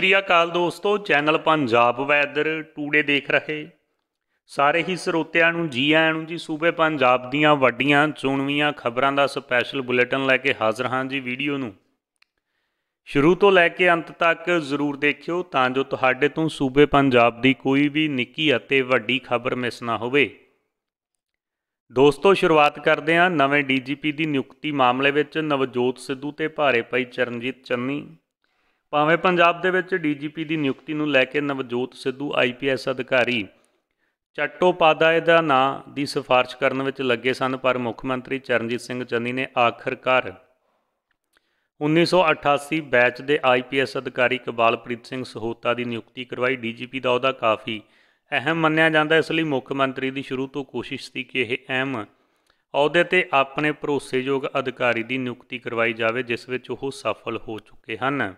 ਸ੍ਰੀ ਅਕਾਲ ਦੋਸਤੋ channel Punjab weather today ਦੇਖ ਰਹੇ ਸਾਰੇ ਹੀ ਸਰੋਤਿਆਂ ਨੂੰ ਜੀ ਆਇਆਂ ਨੂੰ ਜੀ ਸੂਬੇ ਪੰਜਾਬ ਦੀਆਂ ਵੱਡੀਆਂ ਚੋਣਵੀਆਂ ਖਬਰਾਂ ਦਾ ਸਪੈਸ਼ਲ ਬੁਲੇਟਿਨ ਲੈ ਕੇ ਹਾਜ਼ਰ ਹਾਂ ਜੀ ਵੀਡੀਓ ਨੂੰ ਸ਼ੁਰੂ ਤੋਂ ਲੈ ਕੇ ਅੰਤ ਤੱਕ ਜ਼ਰੂਰ ਦੇਖਿਓ ਤਾਂ ਜੋ ਤੁਹਾਡੇ ਤੋਂ ਸੂਬੇ ਪੰਜਾਬ ਦੀ ਕੋਈ ਵੀ ਨਿੱਕੀ ਅਤੇ ਵੱਡੀ ਖਬਰ ਮਿਸ ਨਾ ਹੋਵੇ ਦੋਸਤੋ ਸ਼ੁਰੂਆਤ ਕਰਦੇ ਹਾਂ ਨਵੇਂ ਡੀਜੀਪੀ ਦੀ ਨਿਯੁਕਤੀ ਮਾਮਲੇ ਵਿੱਚ ਨਵਜੋਤ ਸਿੱਧੂ ਤੇ ਭਾਰੇ ਪਈ ਚਰਨਜੀਤ ਚੰਨੀ ਭਾਵੇਂ ਪੰਜਾਬ ਦੇ ਵਿੱਚ ਡੀਜੀਪੀ ਦੀ ਨਿਯੁਕਤੀ ਨੂੰ ਲੈ ਕੇ ਨਵਜੋਤ ਸਿੱਧੂ ਆਈਪੀਐਸ ਅਧਿਕਾਰੀ ਚੱਟੋਪਾਧਾਏ ਦਾ ਨਾਂ ਦੀ ਸਿਫਾਰਿਸ਼ ਕਰਨ ਵਿੱਚ ਲੱਗੇ ਸਨ ਪਰ ਮੁੱਖ ਮੰਤਰੀ ਚਰਨਜੀਤ ਸਿੰਘ ਚੰਨੀ ਨੇ ਆਖਰਕਾਰ 1988 ਬੈਚ ਦੇ ਆਈਪੀਐਸ ਅਧਿਕਾਰੀ ਕਬਾਲਪ੍ਰੀਤ ਸਿੰਘ ਸਹੋਤਾ ਦੀ ਨਿਯੁਕਤੀ ਕਰਵਾਈ ਡੀਜੀਪੀ ਦਾ ਅਹੁਦਾ ਕਾਫੀ ਅਹਿਮ ਮੰਨਿਆ ਜਾਂਦਾ ਇਸ ਲਈ ਮੁੱਖ ਮੰਤਰੀ ਦੀ ਸ਼ੁਰੂ ਤੋਂ ਕੋਸ਼ਿਸ਼ ਸੀ ਕਿ ਇਹ ਅਹਿਮ ਅਹੁਦੇ ਤੇ ਆਪਣੇ ਭਰੋਸੇਯੋਗ ਅਧਿਕਾਰੀ ਦੀ ਨਿਯੁਕਤੀ ਕਰਵਾਈ ਜਾਵੇ ਜਿਸ ਵਿੱਚ ਉਹ ਸਫਲ ਹੋ ਚੁੱਕੇ ਹਨ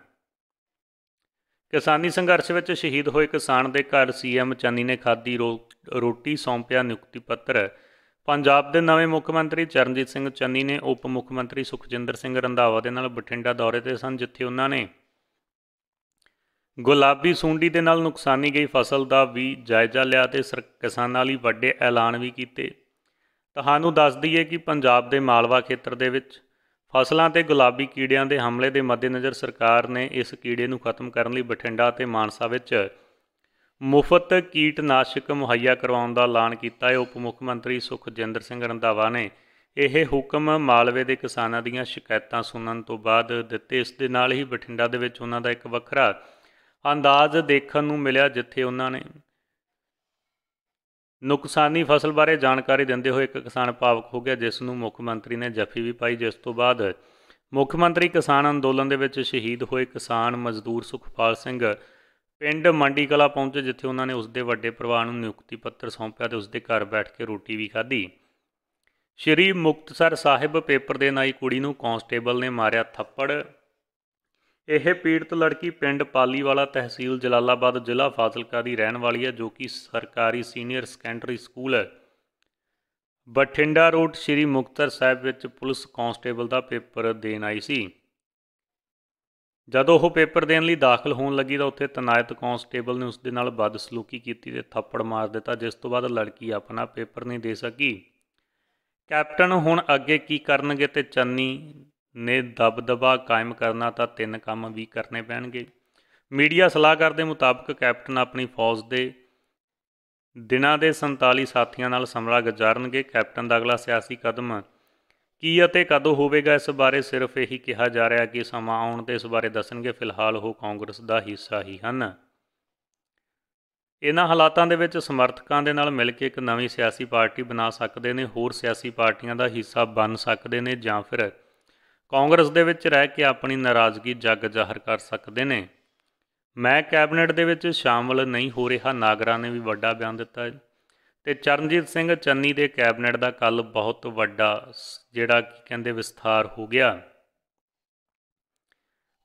ਕਿਸਾਨੀ ਸੰਘਰਸ਼ ਵਿੱਚ ਸ਼ਹੀਦ ਹੋਏ ਕਿਸਾਨ ਦੇ ਘਰ ਸੀਐਮ ਚੰਨੀ ਨੇ ਖਾਦੀ ਰੋਟੀ ਸੌਂਪਿਆ ਨਿਯੁਕਤੀ ਪੱਤਰ ਪੰਜਾਬ ਦੇ ਨਵੇਂ ਮੁੱਖ ਮੰਤਰੀ ਚਰਨਜੀਤ ਸਿੰਘ ਚੰਨੀ ਨੇ ਉਪ ਮੁੱਖ ਮੰਤਰੀ ਸੁਖਜਿੰਦਰ ਸਿੰਘ ਰੰਧਾਵਾ ਦੇ ਨਾਲ ਬਠਿੰਡਾ ਦੌਰੇ ਤੇ ਸਨ ਜਿੱਥੇ ਉਹਨਾਂ ਨੇ ਗੁਲਾਬੀ ਸੁੰਡੀ ਦੇ ਨਾਲ ਨੁਕਸਾਨੀ ਗਈ ਫਸਲ ਦਾ ਵੀ ਜਾਇਜ਼ਾ ਲਿਆ ਤੇ ਕਿਸਾਨਾਂ ਲਈ ਵੱਡੇ ਐਲਾਨ ਵੀ ਕੀਤੇ ਤੁਹਾਨੂੰ ਦੱਸ ਦਈਏ ਕਿ ਪੰਜਾਬ ਦੇ ਮਾਲਵਾ ਖੇਤਰ ਦੇ ਵਿੱਚ ਫਸਲਾਂ ਤੇ ਗੁਲਾਬੀ ਕੀੜਿਆਂ ਦੇ ਹਮਲੇ ਦੇ ਮੱਦੇਨਜ਼ਰ ਸਰਕਾਰ ਨੇ ਇਸ ਕੀੜੇ ਨੂੰ ਖਤਮ ਕਰਨ ਲਈ ਬਠਿੰਡਾ ਅਤੇ ਮਾਨਸਾ ਵਿੱਚ ਮੁਫਤ ਕੀਟਨਾਸ਼ਕ ਮੁਹੱਈਆ ਕਰਵਾਉਣ ਦਾ ਐਲਾਨ ਕੀਤਾ ਹੈ ਉਪ ਮੁੱਖ ਮੰਤਰੀ ਸੁਖਜਿੰਦਰ ਸਿੰਘ ਰੰਧਾਵਾ ਨੇ ਇਹ ਹੁਕਮ ਮਾਲਵੇ ਦੇ ਕਿਸਾਨਾਂ ਦੀਆਂ ਸ਼ਿਕਾਇਤਾਂ ਸੁਣਨ ਤੋਂ ਬਾਅਦ ਦਿੱਤੇ ਇਸ ਦੇ ਨਾਲ ਹੀ ਬਠਿੰਡਾ ਦੇ ਵਿੱਚ ਉਹਨਾਂ ਦਾ ਇੱਕ ਵੱਖਰਾ ਅੰਦਾਜ਼ ਦੇਖਣ ਨੂੰ ਮਿਲਿਆ ਜਿੱਥੇ ਉਹਨਾਂ ਨੇ ਨੁਕਸਾਨੀ ਫਸਲ ਬਾਰੇ ਜਾਣਕਾਰੀ ਦਿੰਦੇ ਹੋਏ ਇੱਕ ਕਿਸਾਨ ਭਾਵਕ ਹੋ ਗਿਆ ਜਿਸ ਨੂੰ ਮੁੱਖ ਮੰਤਰੀ ਨੇ ਜੱਫੀ ਵੀ ਪਾਈ ਜਿਸ ਤੋਂ ਬਾਅਦ ਮੁੱਖ ਮੰਤਰੀ ਕਿਸਾਨ ਅੰਦੋਲਨ ਦੇ ਵਿੱਚ ਸ਼ਹੀਦ ਹੋਏ ਕਿਸਾਨ ਮਜ਼ਦੂਰ ਸੁਖਪਾਲ ਸਿੰਘ ਪਿੰਡ ਮੰਡੀ ਕਲਾ ਪਹੁੰਚੇ ਜਿੱਥੇ ਉਹਨਾਂ ਨੇ ਉਸ ਦੇ ਵੱਡੇ ਭਰਾ ਨੂੰ ਨਿਯੁਕਤੀ ਪੱਤਰ ਸੌਂਪਿਆ ਤੇ ਉਸ ਦੇ ਘਰ ਬੈਠ ਕੇ ਰੋਟੀ ਵੀ ਖਾਧੀ ਸ਼੍ਰੀ ਮੁਕਤਸਰ ਸਾਹਿਬ ਪੇਪਰ ਦੇ ਨਾਈ ਕੁੜੀ ਨੂੰ ਕਾਂਸਟੇਬਲ ਨੇ ਮਾਰਿਆ ਥੱਪੜ ਇਹ ਪੀੜਤ ਲੜਕੀ ਪਿੰਡ ਪਾਲੀਵਾਲਾ ਤਹਿਸੀਲ ਜਲਾਲਾਬਾਦ ਜ਼ਿਲ੍ਹਾ ਫਾਜ਼ਿਲਕਾ ਦੀ ਰਹਿਣ ਵਾਲੀ ਹੈ ਜੋ ਕਿ ਸਰਕਾਰੀ ਸੀਨੀਅਰ ਸੈਕੰਡਰੀ ਸਕੂਲ ਹੈ ਬਠਿੰਡਾ ਰੋਡ ਸ੍ਰੀ ਮੁਕਤਰ ਸਾਹਿਬ ਵਿੱਚ ਪੁਲਿਸ ਕਾਂਸਟੇਬਲ ਦਾ ਪੇਪਰ ਦੇਣ ਆਈ ਸੀ ਜਦੋਂ ਉਹ ਪੇਪਰ ਦੇਣ ਲਈ ਦਾਖਲ ਹੋਣ ਲੱਗੀ ਤਾਂ ਉੱਥੇ ਤਨਾਇਤ ਕਾਂਸਟੇਬਲ ਨੇ ਉਸ ਦੇ ਨਾਲ ਬਦਸਲੂਕੀ ਕੀਤੀ ਤੇ ਥੱਪੜ ਮਾਰ ਦਿੱਤਾ ਜਿਸ ਤੋਂ ਬਾਅਦ ਲੜਕੀ ਆਪਣਾ ਪੇਪਰ ਨਹੀਂ ਦੇ ਸਕੀ ਕੈਪਟਨ ਹੁਣ ਅੱਗੇ ਕੀ ਕਰਨਗੇ ਤੇ ਚੰਨੀ ਨੇ ਦਬਦਬਾ ਕਾਇਮ ਕਰਨਾ ਤਾਂ ਤਿੰਨ ਕੰਮ ਵੀ ਕਰਨੇ ਪੈਣਗੇ ਮੀਡੀਆ ਸਲਾਹਕਾਰ ਦੇ ਮੁਤਾਬਕ ਕੈਪਟਨ ਆਪਣੀ ਫੌਜ ਦੇ ਦਿਨਾਂ ਦੇ 47 ਸਾਥੀਆਂ ਨਾਲ ਸਮਰਾ ਗੁਜ਼ਾਰਨਗੇ ਕੈਪਟਨ ਦਾ ਅਗਲਾ ਸਿਆਸੀ ਕਦਮ ਕੀ ਅਤੇ ਕਦੋਂ ਹੋਵੇਗਾ ਇਸ ਬਾਰੇ ਸਿਰਫ ਇਹੀ ਕਿਹਾ ਜਾ ਰਿਹਾ ਕਿ ਸਮਾਂ ਆਉਣ ਤੇ ਇਸ ਬਾਰੇ ਦੱਸਣਗੇ ਫਿਲਹਾਲ ਉਹ ਕਾਂਗਰਸ ਦਾ ਹਿੱਸਾ ਹੀ ਹਨ ਇਹਨਾਂ ਹਾਲਾਤਾਂ ਦੇ ਵਿੱਚ ਸਮਰਥਕਾਂ ਦੇ ਨਾਲ ਮਿਲ ਕੇ ਇੱਕ ਨਵੀਂ ਸਿਆਸੀ ਪਾਰਟੀ ਬਣਾ ਸਕਦੇ ਨੇ ਹੋਰ ਸਿਆਸੀ ਪਾਰਟੀਆਂ ਦਾ ਹਿੱਸਾ ਬਣ ਸਕਦੇ ਨੇ ਜਾਂ ਫਿਰ ਕਾਂਗਰਸ ਦੇ ਵਿੱਚ ਰਹਿ ਕੇ ਆਪਣੀ ਨਾਰਾਜ਼ਗੀ ਜੱਗ ਜ਼ਾਹਰ ਕਰ ਸਕਦੇ ਨੇ ਮੈਂ ਕੈਬਨਿਟ ਦੇ ਵਿੱਚ ਸ਼ਾਮਲ ਨਹੀਂ ਹੋ ਰਿਹਾ ਨਾਗਰਾ ਨੇ ਵੀ ਵੱਡਾ ਬਿਆਨ ਦਿੱਤਾ ਤੇ ਚਰਨਜੀਤ ਸਿੰਘ ਚੰਨੀ ਦੇ ਕੈਬਨਿਟ ਦਾ ਕੱਲ ਬਹੁਤ ਵੱਡਾ ਜਿਹੜਾ ਕੀ ਕਹਿੰਦੇ ਵਿਸਥਾਰ ਹੋ ਗਿਆ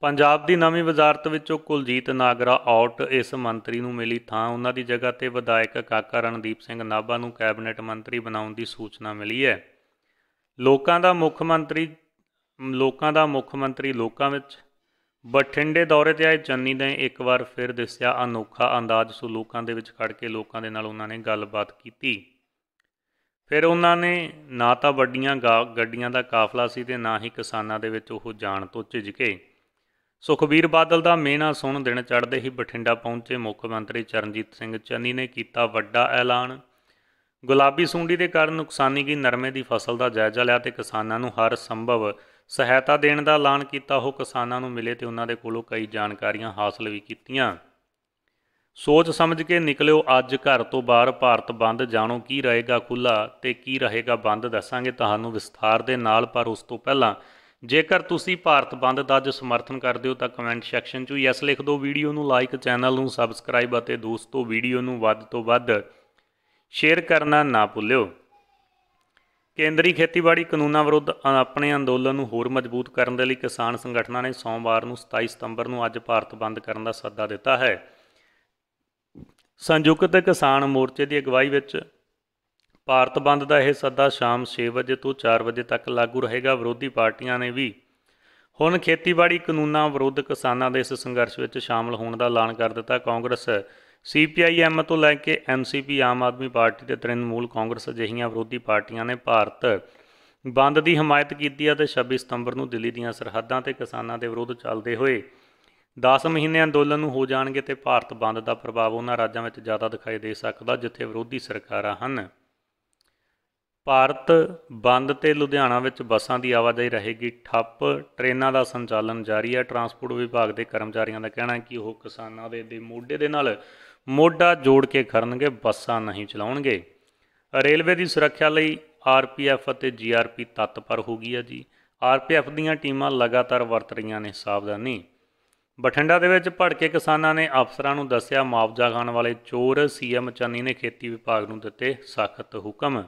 ਪੰਜਾਬ ਦੀ ਨਵੀਂ ਵਜ਼ਾਰਤ ਵਿੱਚੋਂ ਕੁਲਜੀਤ ਨਾਗਰਾ ਆਊਟ ਇਸ ਮੰਤਰੀ ਨੂੰ ਮਿਲੀ ਥਾਂ ਉਹਨਾਂ ਦੀ ਜਗ੍ਹਾ ਤੇ ਵਿਧਾਇਕ ਕਾਕਾ ਰਣਦੀਪ ਸਿੰਘ ਨਾਭਾ ਨੂੰ ਕੈਬਨਿਟ ਮੰਤਰੀ ਬਣਾਉਣ ਦੀ ਸੂਚਨਾ ਮਿਲੀ ਹੈ ਲੋਕਾਂ ਦਾ ਮੁੱਖ ਮੰਤਰੀ ਲੋਕਾਂ ਦਾ ਮੁੱਖ ਮੰਤਰੀ ਲੋਕਾਂ ਵਿੱਚ ਬਠਿੰਡੇ ਦੌਰੇ ਤੇ ਆਏ ਚੰਨੀ ਨੇ ਇੱਕ ਵਾਰ ਫਿਰ ਦਿਸਿਆ ਅਨੋਖਾ ਅੰਦਾਜ਼ ਸੋ ਲੋਕਾਂ ਦੇ ਵਿੱਚ ਖੜ ਕੇ ਲੋਕਾਂ ਦੇ ਨਾਲ ਉਹਨਾਂ ਨੇ ਗੱਲਬਾਤ ਕੀਤੀ ਫਿਰ ਉਹਨਾਂ ਨੇ ਨਾ ਤਾਂ ਵੱਡੀਆਂ ਗੱਡੀਆਂ ਦਾ ਕਾਫਲਾ ਸੀ ਤੇ ਨਾ ਹੀ ਕਿਸਾਨਾਂ ਦੇ ਵਿੱਚ ਉਹ ਜਾਣ ਤੋਂ ਝਿਜਕੇ ਸੁਖਬੀਰ ਬਾਦਲ ਦਾ ਮੇਨਾ ਸੁਣ ਦਿਨ ਚੜ੍ਹਦੇ ਹੀ ਬਠਿੰਡਾ ਪਹੁੰਚੇ ਮੁੱਖ ਮੰਤਰੀ ਚਰਨਜੀਤ ਸਿੰਘ ਚੰਨੀ ਨੇ ਕੀਤਾ ਵੱਡਾ ਐਲਾਨ ਗੁਲਾਬੀ ਸੁੰਡੀ ਦੇ ਕਾਰਨ ਨੁਕਸਾਨੀ ਗਈ ਨਰਮੇ ਦੀ ਫਸਲ ਦਾ ਜਾਇਜ਼ਾ ਲਿਆ ਤੇ ਕਿਸਾਨਾਂ ਨੂੰ ਹਰ ਸੰਭਵ ਸਹਾਇਤਾ ਦੇਣ ਦਾ ਐਲਾਨ ਕੀਤਾ ਉਹ ਕਿਸਾਨਾਂ ਨੂੰ ਮਿਲੇ ਤੇ ਉਹਨਾਂ ਦੇ ਕੋਲੋਂ ਕਈ ਜਾਣਕਾਰੀਆਂ ਹਾਸਲ ਵੀ ਕੀਤੀਆਂ ਸੋਚ ਸਮਝ ਕੇ ਨਿਕਲਿਓ ਅੱਜ ਘਰ ਤੋਂ ਬਾਹਰ ਭਾਰਤ ਬੰਦ ਜਾਣੋ ਕੀ ਰਹੇਗਾ ਖੁੱਲਾ ਤੇ ਕੀ ਰਹੇਗਾ ਬੰਦ ਦੱਸਾਂਗੇ ਤੁਹਾਨੂੰ ਵਿਸਥਾਰ ਦੇ ਨਾਲ ਪਰ ਉਸ ਤੋਂ ਪਹਿਲਾਂ ਜੇਕਰ ਤੁਸੀਂ ਭਾਰਤ ਬੰਦ ਦਾ ਜੋ ਸਮਰਥਨ ਕਰਦੇ ਹੋ ਤਾਂ ਕਮੈਂਟ ਸੈਕਸ਼ਨ 'ਚ ਯੈਸ ਲਿਖ ਦਿਓ ਵੀਡੀਓ ਨੂੰ ਲਾਈਕ ਚੈਨਲ ਨੂੰ ਸਬਸਕ੍ਰਾਈਬ ਅਤੇ ਦੋਸਤੋ ਵੀਡੀਓ ਨੂੰ ਵੱਧ ਤੋਂ ਵੱਧ ਸ਼ੇਅਰ ਕਰਨਾ ਨਾ ਭੁੱਲਿਓ ਕੇਂਦਰੀ ਖੇਤੀਬਾੜੀ ਕਾਨੂੰਨਾਂ ਵਿਰੁੱਧ ਆਪਣੇ ਅੰਦੋਲਨ ਨੂੰ ਹੋਰ ਮਜ਼ਬੂਤ ਕਰਨ ਦੇ ਲਈ ਕਿਸਾਨ ਸੰਗਠਨਾਂ ਨੇ ਸੋਮਵਾਰ ਨੂੰ 27 ਸਤੰਬਰ ਨੂੰ ਅੱਜ ਭਾਰਤ ਬੰਦ ਕਰਨ ਦਾ ਸੱਦਾ ਦਿੱਤਾ ਹੈ ਸੰਯੁਕਤ ਕਿਸਾਨ ਮੋਰਚੇ ਦੀ ਅਗਵਾਈ ਵਿੱਚ ਭਾਰਤ ਬੰਦ ਦਾ ਇਹ ਸੱਦਾ ਸ਼ਾਮ 6 ਵਜੇ ਤੋਂ 4 ਵਜੇ ਤੱਕ ਲਾਗੂ ਰਹੇਗਾ ਵਿਰੋਧੀ ਪਾਰਟੀਆਂ ਨੇ ਵੀ ਹੁਣ ਖੇਤੀਬਾੜੀ ਕਾਨੂੰਨਾਂ ਵਿਰੁੱਧ ਕਿਸਾਨਾਂ ਦੇ ਇਸ ਸੰਘਰਸ਼ ਵਿੱਚ ਸ਼ਾਮਲ ਹੋਣ ਦਾ ਐਲਾਨ ਕਰ ਦਿੱਤਾ ਕਾਂਗਰਸ ਸੀਪੀਆਈਐਮ ਤੋਂ ਲੈ ਕੇ ਐਮਸੀਪੀ ਆਮ ਆਦਮੀ ਪਾਰਟੀ ਤੇ ਤ੍ਰਿਣਮੂਲ ਕਾਂਗਰਸ ਅਜਿਹੀਆਂ ਵਿਰੋਧੀ ਪਾਰਟੀਆਂ ਨੇ ਭਾਰਤ ਬੰਦ ਦੀ ਹਮਾਇਤ ਕੀਤੀ ਅਤੇ 26 ਸਤੰਬਰ ਨੂੰ ਦਿੱਲੀ ਦੀਆਂ ਸਰਹੱਦਾਂ ਤੇ ਕਿਸਾਨਾਂ ਦੇ ਵਿਰੋਧ ਚੱਲਦੇ ਹੋਏ 10 ਮਹੀਨੇ ਅੰਦੋਲਨ ਨੂੰ ਹੋ ਜਾਣਗੇ ਤੇ ਭਾਰਤ ਬੰਦ ਦਾ ਪ੍ਰਭਾਵ ਉਹਨਾਂ ਰਾਜਾਂ ਵਿੱਚ ਜ਼ਿਆਦਾ ਦਿਖਾਈ ਦੇ ਸਕਦਾ ਜਿੱਥੇ ਵਿਰੋਧੀ ਸਰਕਾਰਾਂ ਹਨ ਭਾਰਤ ਬੰਦ ਤੇ ਲੁਧਿਆਣਾ ਵਿੱਚ ਬੱਸਾਂ ਦੀ ਆਵਾਜਾਈ ਰਹੇਗੀ ਠੱਪ ਟ੍ਰੇਨਾਂ ਦਾ ਸੰਚਾਲਨ ਜਾਰੀ ਹੈ ਟਰਾਂਸਪੋਰਟ ਵਿਭਾਗ ਦੇ ਕਰਮਚਾਰੀਆਂ ਦਾ ਕਹਿਣਾ ਹੈ ਕਿ ਉਹ ਕਿਸਾਨਾਂ ਦੇ ਦੇ ਮੋਢੇ ਦੇ ਨਾਲ ਮੋਢਾ ਜੋੜ ਕੇ ਕਰਨਗੇ ਬੱਸਾਂ ਨਹੀਂ ਚਲਾਉਣਗੇ ਰੇਲਵੇ ਦੀ ਸੁਰੱਖਿਆ ਲਈ ਆਰਪੀਐਫ ਅਤੇ ਜੀਆਰਪੀ ਤਤਪਰ ਹੋ ਗਈ ਹੈ ਜੀ ਆਰਪੀਐਫ ਦੀਆਂ ਟੀਮਾਂ ਲਗਾਤਾਰ ਵਰਤ ਰਹੀਆਂ ਨੇ ਸਾਵਧਾਨੀ ਬਠਿੰਡਾ ਦੇ ਵਿੱਚ ਭੜਕੇ ਕਿਸਾਨਾਂ ਨੇ ਅਫਸਰਾਂ ਨੂੰ ਦੱਸਿਆ ਮੁਆਵਜ਼ਾ ਖਾਣ ਵਾਲੇ ਚੋਰ ਸੀਐਮ ਚੰਨੀ ਨੇ ਖੇਤੀ ਵਿਭਾਗ ਨੂੰ ਦਿੱਤੇ ਸਖਤ ਹੁਕਮ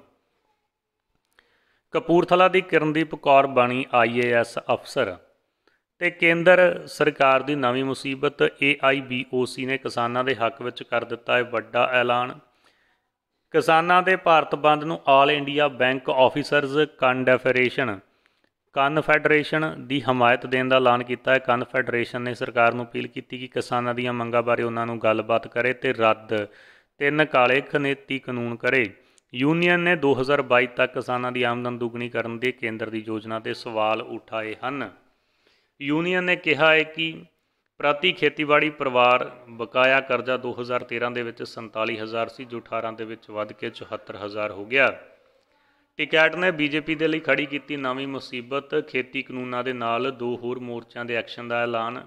ਕਪੂਰਥਲਾ ਦੀ ਕਿਰਨਦੀਪ ਕੌਰ ਬਣੀ ਆਈਏਐਸ ਅਫਸਰ ਤੇ ਕੇਂਦਰ ਸਰਕਾਰ ਦੀ ਨਵੀਂ ਮੁਸੀਬਤ AIBOC ਨੇ ਕਿਸਾਨਾਂ ਦੇ ਹੱਕ ਵਿੱਚ ਕਰ ਦਿੱਤਾ ਹੈ ਵੱਡਾ ਐਲਾਨ ਕਿਸਾਨਾਂ ਦੇ ਭਾਰਤ ਬੰਦ ਨੂੰ all India bank officers confederation confederation ਦੀ ਹਮਾਇਤ ਦੇਣ ਦਾ ਐਲਾਨ ਕੀਤਾ ਹੈ ਕਨਫੈਡਰੇਸ਼ਨ ਨੇ ਸਰਕਾਰ ਨੂੰ ਅਪੀਲ ਕੀਤੀ ਕਿ ਕਿਸਾਨਾਂ ਦੀਆਂ ਮੰਗਾਂ ਬਾਰੇ ਉਹਨਾਂ ਨੂੰ ਗੱਲਬਾਤ ਕਰੇ ਤੇ ਰੱਦ ਤਿੰਨ ਕਾਲੇ ਖਨੇਤੀ ਕਾਨੂੰਨ ਕਰੇ ਯੂਨੀਅਨ ਨੇ 2022 ਤੱਕ ਕਿਸਾਨਾਂ ਦੀ ਆਮਦਨ ਦੁੱਗਣੀ ਕਰਨ ਦੇ ਕੇਂਦਰ ਦੀ ਯੋਜਨਾ ਤੇ ਸਵਾਲ ਉਠਾਏ ਹਨ ਯੂਨੀਅਨ ਨੇ ਕਿਹਾ ਹੈ ਕਿ ਪ੍ਰਤੀ ਖੇਤੀਬਾੜੀ ਪਰਿਵਾਰ ਬਕਾਇਆ ਕਰਜ਼ਾ 2013 ਦੇ ਵਿੱਚ 47000 ਸੀ ਜੋ 18 ਦੇ ਵਿੱਚ ਵੱਧ ਕੇ 74000 ਹੋ ਗਿਆ ਟਿਕਟ ਨੇ ਬੀਜੇਪੀ ਦੇ ਲਈ ਖੜੀ ਕੀਤੀ ਨਵੀਂ ਮੁਸੀਬਤ ਖੇਤੀ ਕਾਨੂੰਨਾਂ ਦੇ ਨਾਲ ਦੋ ਹੋਰ ਮੋਰਚਿਆਂ ਦੇ ਐਕਸ਼ਨ ਦਾ ਐਲਾਨ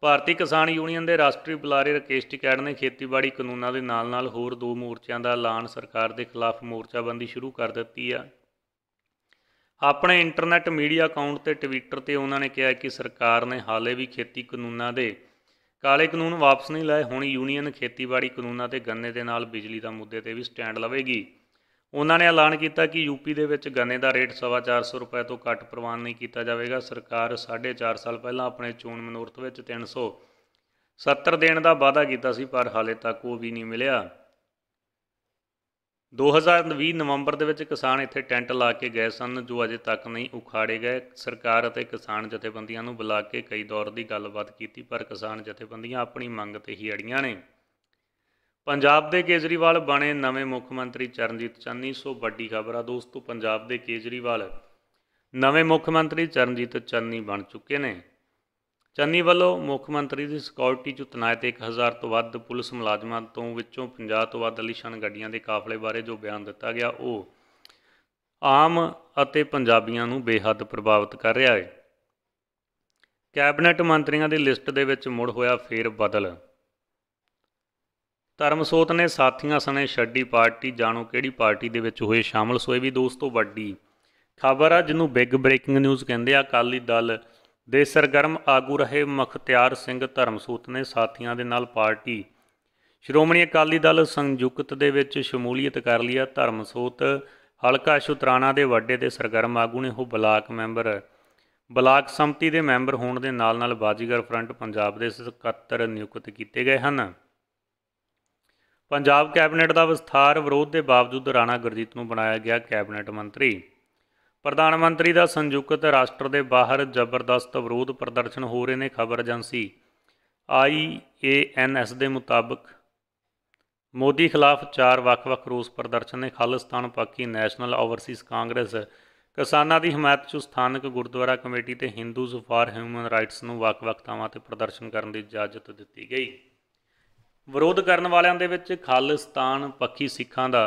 ਭਾਰਤੀ ਕਿਸਾਨ ਯੂਨੀਅਨ ਦੇ ਰਾਸ਼ਟਰੀ ਬੁਲਾਰੇ ਰਕੇਸ਼ ਟਿਕੈਟ ਨੇ ਖੇਤੀਬਾੜੀ ਕਾਨੂੰਨਾਂ ਦੇ ਨਾਲ-ਨਾਲ ਹੋਰ ਦੋ ਮੋਰਚਿਆਂ ਦਾ ਐਲਾਨ ਸਰਕਾਰ ਦੇ ਖਿਲਾਫ ਮੋਰਚਾਬੰਦੀ ਸ਼ੁਰੂ ਕਰ ਦਿੱਤੀ ਆ ਆਪਣੇ ਇੰਟਰਨੈਟ ਮੀਡੀਆ ਅਕਾਊਂਟ ਤੇ ਟਵਿੱਟਰ ਤੇ ਉਹਨਾਂ ਨੇ ਕਿਹਾ ਕਿ ਸਰਕਾਰ ਨੇ ਹਾਲੇ ਵੀ ਖੇਤੀ ਕਾਨੂੰਨਾਂ ਦੇ ਕਾਲੇ ਕਾਨੂੰਨ ਵਾਪਸ ਨਹੀਂ ਲਏ ਹੁਣ ਯੂਨੀਅਨ ਖੇਤੀਬਾੜੀ ਕਾਨੂੰਨਾਂ ਤੇ ਗੰਨੇ ਦੇ ਨਾਲ ਬਿਜਲੀ ਦਾ ਮੁੱਦੇ ਤੇ ਵੀ ਸਟੈਂਡ ਲਵੇਗੀ ਉਹਨਾਂ ਨੇ ਐਲਾਨ ਕੀਤਾ ਕਿ ਯੂਪੀ ਦੇ ਵਿੱਚ ਗੰਨੇ ਦਾ ਰੇਟ 450 ਰੁਪਏ ਤੋਂ ਘੱਟ ਪ੍ਰਵਾਨ ਨਹੀਂ ਕੀਤਾ ਜਾਵੇਗਾ ਸਰਕਾਰ 4.5 ਸਾਲ ਪਹਿਲਾਂ ਆਪਣੇ ਚੋਣ ਮਨੋਰਥ ਵਿੱਚ 370 ਦੇਣ ਦਾ ਵਾਅਦਾ ਕੀਤਾ ਸੀ ਪਰ ਹਾਲੇ ਤੱਕ ਉਹ ਵੀ ਨਹੀਂ ਮਿਲਿਆ 2020 ਨਵੰਬਰ ਦੇ ਵਿੱਚ ਕਿਸਾਨ ਇੱਥੇ ਟੈਂਟ ਲਾ ਕੇ ਗਏ ਸਨ ਜੋ ਅਜੇ ਤੱਕ ਨਹੀਂ ਉਖਾੜੇ ਗਏ ਸਰਕਾਰ ਅਤੇ ਕਿਸਾਨ ਜਥੇਬੰਦੀਆਂ ਨੂੰ ਬੁਲਾ ਕੇ ਕਈ ਦੌਰ ਦੀ ਗੱਲਬਾਤ ਕੀਤੀ ਪਰ ਕਿਸਾਨ ਜਥੇਬੰਦੀਆਂ ਆਪਣੀ ਮੰਗ ਤੇ ਹੀ ਅੜੀਆਂ ਨੇ ਪੰਜਾਬ ਦੇ ਕੇਜਰੀਵਾਲ ਬਣੇ ਨਵੇਂ ਮੁੱਖ ਮੰਤਰੀ ਚਰਨਜੀਤ ਚੰਨੀ ਸੋ ਵੱਡੀ ਖਬਰ ਆ ਦੋਸਤੋ ਪੰਜਾਬ ਦੇ ਕੇਜਰੀਵਾਲ ਨਵੇਂ ਮੁੱਖ ਮੰਤਰੀ ਚਰਨਜੀਤ ਚੰਨੀ ਬਣ ਚੁੱਕੇ ਨੇ ਚੰਨੀ ਵੱਲੋਂ ਮੁੱਖ ਮੰਤਰੀ ਦੀ ਸਿਕਿਉਰਿਟੀ 'ਚ ਤਨਾਇਤ 1000 ਤੋਂ ਵੱਧ ਪੁਲਿਸ ਮੁਲਾਜ਼ਮਾਂ ਤੋਂ ਵਿੱਚੋਂ 50 ਤੋਂ ਵੱਧ ਅਲੀਸ਼ਾਨ ਗੱਡੀਆਂ ਦੇ ਕਾਫਲੇ ਬਾਰੇ ਜੋ ਬਿਆਨ ਦਿੱਤਾ ਗਿਆ ਉਹ ਆਮ ਅਤੇ ਪੰਜਾਬੀਆਂ ਨੂੰ ਬੇਹੱਦ ਪ੍ਰਭਾਵਿਤ ਕਰ ਰਿਹਾ ਹੈ ਕੈਬਨਿਟ ਮੰਤਰੀਆਂ ਦੀ ਲਿਸਟ ਦੇ ਵਿੱਚ ਮੁੜ ਹੋਇਆ ਫੇਰ ਬਦਲ ਧਰਮਸੋਤ ਨੇ ਸਾਥੀਆਂ ਸਣੇ ਛੱਡੀ ਪਾਰਟੀ ਜਾਣੋ ਕਿਹੜੀ ਪਾਰਟੀ ਦੇ ਵਿੱਚ ਹੋਏ ਸ਼ਾਮਲ ਸੋਏ ਵੀ ਦੋਸਤੋ ਵੱਡੀ ਖਬਰ ਆ ਜਿਹਨੂੰ ਬਿਗ ਬ੍ਰੇਕਿੰਗ ਨਿਊਜ਼ ਕਹਿੰਦੇ ਆ ਅਕਾਲੀ ਦਲ ਦੇ ਸਰਗਰਮ ਆਗੂ ਰਹੇ ਮਖਤਿਆਰ ਸਿੰਘ ਧਰਮਸੂਤ ਨੇ ਸਾਥੀਆਂ ਦੇ ਨਾਲ ਪਾਰਟੀ ਸ਼੍ਰੋਮਣੀ ਅਕਾਲੀ ਦਲ ਸੰਯੁਕਤ ਦੇ ਵਿੱਚ ਸ਼ਮੂਲੀਅਤ ਕਰ ਲਿਆ ਧਰਮਸੂਤ ਹਲਕਾ ਸ਼ੁਤਰਾਣਾ ਦੇ ਵੱਡੇ ਦੇ ਸਰਗਰਮ ਆਗੂ ਨੇ ਉਹ ਬਲਾਕ ਮੈਂਬਰ ਬਲਾਕ ਸੰਮਤੀ ਦੇ ਮੈਂਬਰ ਹੋਣ ਦੇ ਨਾਲ-ਨਾਲ ਬਾਜੀਗਰ ਫਰੰਟ ਪੰਜਾਬ ਦੇ ਸਕੱਤਰ ਨਿਯੁਕਤ ਕੀਤੇ ਗਏ ਹਨ ਪੰਜਾਬ ਕੈਬਨਿਟ ਦਾ ਵਿਸਥਾਰ ਵਿਰੋਧ ਦੇ ਬਾਵਜੂਦ ਰਾਣਾ ਗੁਰਜੀਤ ਨੂੰ ਬਣਾਇਆ ਗਿਆ ਕੈਬਨਿਟ ਮੰਤਰੀ ਪ੍ਰਧਾਨ ਮੰਤਰੀ ਦਾ ਸੰਯੁਕਤ ਰਾਸ਼ਟਰ ਦੇ ਬਾਹਰ ਜ਼ਬਰਦਸਤ ਵਿਰੋਧ ਪ੍ਰਦਰਸ਼ਨ ਹੋ ਰਹੇ ਨੇ ਖਬਰ ਏਜੰਸੀ ਐਸ ਦੇ ਮੁਤਾਬਕ ਮੋਦੀ ਖਿਲਾਫ ਚਾਰ ਵੱਖ-ਵੱਖ ਰੋਸ ਪ੍ਰਦਰਸ਼ਨ ਨੇ ਖਾਲਿਸਤਾਨ ਪਾਕੀ ਨੈਸ਼ਨਲ ਓਵਰਸੀਜ਼ ਕਾਂਗਰਸ ਕਿਸਾਨਾਂ ਦੀ ਹਮਾਇਤ 'ਚ ਸਥਾਨਕ ਗੁਰਦੁਆਰਾ ਕਮੇਟੀ ਤੇ ਹਿੰਦੂਜ਼ ਫਾਰ ਹਿਊਮਨ ਰਾਈਟਸ ਨੂੰ ਵੱਖ-ਵੱਖ ਥਾਵਾਂ ਤੇ ਪ੍ਰਦਰਸ਼ਨ ਕਰਨ ਦੀ ਇਜਾਜ਼ਤ ਦਿੱਤੀ ਗਈ ਵਿਰੋਧ ਕਰਨ ਵਾਲਿਆਂ ਦੇ ਵਿੱਚ ਖਾਲਿਸਤਾਨ ਪੱਖੀ ਸਿੱਖਾਂ ਦਾ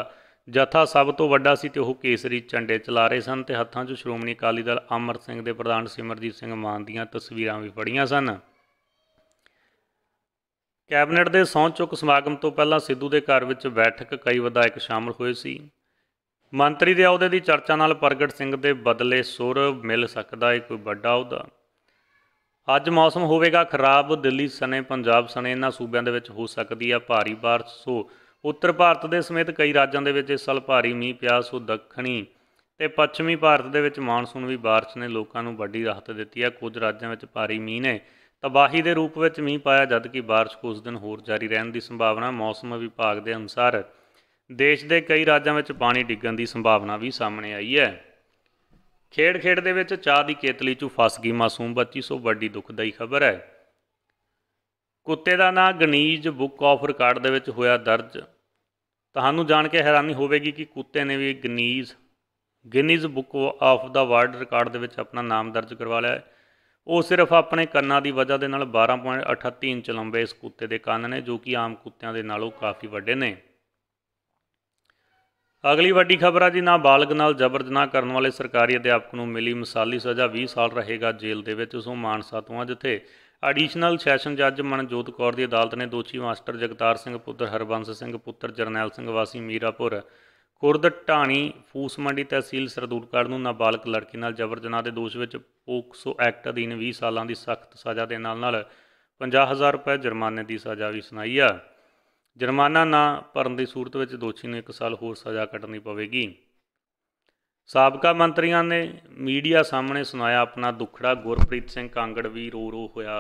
ਜਥਾ ਸਭ ਤੋਂ ਵੱਡਾ ਸੀ ਤੇ ਉਹ ਕੇਸਰੀ ਝੰਡੇ ਚਲਾ ਰਹੇ ਸਨ ਤੇ ਹੱਥਾਂ 'ਚ ਸ਼੍ਰੋਮਣੀ ਅਕਾਲੀ ਦਲ ਅਮਰ ਸਿੰਘ ਦੇ ਪ੍ਰਧਾਨ ਸਿਮਰਜੀਤ ਸਿੰਘ ਮਾਨ ਦੀਆਂ ਤਸਵੀਰਾਂ ਵੀ ਫੜੀਆਂ ਸਨ ਕੈਬਨਿਟ ਦੇ ਸੌਂਚ ਚੁੱਕ ਸਮਾਗਮ ਤੋਂ ਪਹਿਲਾਂ ਸਿੱਧੂ ਦੇ ਘਰ ਵਿੱਚ ਬੈਠਕ ਕਈ ਵਿਧਾਇਕ ਸ਼ਾਮਲ ਹੋਏ ਸੀ ਮੰਤਰੀ ਦੇ ਅਹੁਦੇ ਦੀ ਚਰਚਾ ਨਾਲ ਪ੍ਰਗਟ ਸਿੰਘ ਦੇ ਬਦਲੇ ਸੁਰ ਮਿਲ ਸਕਦਾ ਹੈ ਕੋਈ ਵੱਡਾ ਅਹੁਦਾ ਅੱਜ ਮੌਸਮ ਹੋਵੇਗਾ ਖਰਾਬ ਦਿੱਲੀ ਸਣੇ ਪੰਜਾਬ ਸਣੇ ਇਹਨਾਂ ਸੂਬਿਆਂ ਦੇ ਵਿੱਚ ਹੋ ਸਕਦੀ ਹੈ ਭਾਰੀ ਬਾਰਿਸ਼ ਸੋ ਉੱਤਰ ਭਾਰਤ ਦੇ ਸਮੇਤ ਕਈ ਰਾਜਾਂ ਦੇ ਵਿੱਚ ਇਸ ਸਾਲ ਭਾਰੀ ਮੀਂਹ ਪਿਆ ਸੋ ਦੱਖਣੀ ਤੇ ਪੱਛਮੀ ਭਾਰਤ ਦੇ ਵਿੱਚ ਮਾਨਸੂਨ ਵੀ بارش ਨੇ ਲੋਕਾਂ ਨੂੰ ਵੱਡੀ ਰਾਹਤ ਦਿੱਤੀ ਹੈ ਕੁਝ ਰਾਜਾਂ ਵਿੱਚ ਭਾਰੀ ਮੀਂਹ ਨੇ ਤਬਾਹੀ ਦੇ ਰੂਪ ਵਿੱਚ ਮੀਂਹ ਪਾਇਆ ਜਦ ਕਿ بارش ਕੁਝ ਦਿਨ ਹੋਰ ਜਾਰੀ ਰਹਿਣ ਦੀ ਸੰਭਾਵਨਾ ਮੌਸਮ ਵਿਭਾਗ ਦੇ ਅਨੁਸਾਰ ਦੇਸ਼ ਦੇ ਕਈ ਰਾਜਾਂ ਵਿੱਚ ਪਾਣੀ ਡਿੱਗਣ ਦੀ ਸੰਭਾਵਨਾ ਵੀ ਸਾਹਮਣੇ ਆਈ ਹੈ ਖੇਡ ਖੇਡ ਦੇ ਵਿੱਚ ਚਾਹ ਦੀ ਕੇਤਲੀ 'ਚ ਫਸ ਗਈ ਮਾਸੂਮ ਬੱਚੀ ਸੋ ਵੱਡੀ ਦੁਖਦਾਈ ਖਬਰ ਹੈ ਕੁੱਤੇ ਦਾ ਨਾਂ ਗਨੀਜ ਬੁੱਕ ਆਫ ਰਿਕਾਰਡ ਦੇ ਵਿੱਚ ਹੋਇਆ ਦਰਜ ਤੁਹਾਨੂੰ ਜਾਣ ਕੇ ਹੈਰਾਨੀ ਹੋਵੇਗੀ ਕਿ ਕੁੱਤੇ ਨੇ ਵੀ ਗਿਨੀਜ਼ ਗਿਨੀਜ਼ ਬੁੱਕ ਆਫ ਦਾ ਵਰਲਡ ਰਿਕਾਰਡ ਦੇ ਵਿੱਚ ਆਪਣਾ ਨਾਮ ਦਰਜ ਕਰਵਾ ਲਿਆ ਹੈ ਉਹ ਸਿਰਫ ਆਪਣੇ ਕੰਨਾਂ ਦੀ ਵਜ੍ਹਾ ਦੇ ਨਾਲ 12.38 ਇੰਚ ਲੰਬੇ ਇਸ ਕੁੱਤੇ ਦੇ ਕੰਨ ਨੇ ਜੋ ਕਿ ਆਮ ਕੁੱਤਿਆਂ ਦੇ ਨਾਲੋਂ ਕਾਫੀ ਵੱਡੇ ਨੇ ਅਗਲੀ ਵੱਡੀ ਖਬਰ ਆ ਜੀ ਨਾ ਬਾਲਗ ਨਾਲ ਜ਼ਬਰ ਜਨਾਹ ਕਰਨ ਵਾਲੇ ਸਰਕਾਰੀ ਅਧਿਆਪਕ ਨੂੰ ਮਿਲੀ ਮਿਸਾਲੀ ਸਜ਼ਾ 20 ਸਾਲ ਰਹੇਗਾ ਜੇਲ੍ਹ ਦੇ ਵਿੱਚ ਉਸੋਂ ਮਾਨਸਾ ਤੋਂ ਆ ਜਿੱਥੇ ਐਡੀਸ਼ਨਲ ਸੈਸ਼ਨ ਜੱਜ ਮਨਜੋਤ ਕੌਰ ਦੀ ਅਦਾਲਤ ਨੇ ਦੋਸ਼ੀ ਮਾਸਟਰ ਜਗਤਾਰ ਸਿੰਘ ਪੁੱਤਰ ਹਰਬੰਸ ਸਿੰਘ ਪੁੱਤਰ ਜਰਨੈਲ ਸਿੰਘ ਵਾਸੀ ਮੀਰਾਪੁਰ ਖੁਰਦ ਢਾਣੀ ਫੂਸ ਮੰਡੀ ਤਹਿਸੀਲ ਸਰਦੂਲਗੜ੍ਹ ਨੂੰ ਨਾਬਾਲਗ ਲੜਕੀ ਨਾਲ ਜਬਰ ਜਨਾਹ ਦੇ ਦੋਸ਼ ਵਿੱਚ ਪੋਕਸੋ ਐਕਟ ਅਧੀਨ 20 ਸਾਲਾਂ ਦੀ ਸਖਤ ਸਜ਼ਾ ਦੇ ਨਾਲ ਨਾਲ 50000 ਰੁਪਏ ਜੁਰਮਾਨੇ ਦੀ ਸਜ਼ਾ ਵੀ ਸੁਣਾਈ ਆ ਜੁਰਮਾਨਾ ਨਾ ਭਰਨ ਦੀ ਸੂਰਤ ਵਿੱਚ ਦੋਸ਼ੀ ਨੂੰ 1 ਸਾਲ ਹੋਰ ਸਜ਼ਾ ਕੱਟਣੀ ਪਵੇਗੀ ਸਾਬਕਾ ਮੰਤਰੀਆਂ ਨੇ ਮੀਡੀਆ ਸਾਹਮਣੇ ਸੁਣਾਇਆ ਆਪਣਾ ਦੁੱਖੜਾ ਗੁਰਪ੍ਰੀਤ ਸਿੰਘ ਕਾਂਗੜ ਵੀ ਰੋ ਰੋ ਹੋਇਆ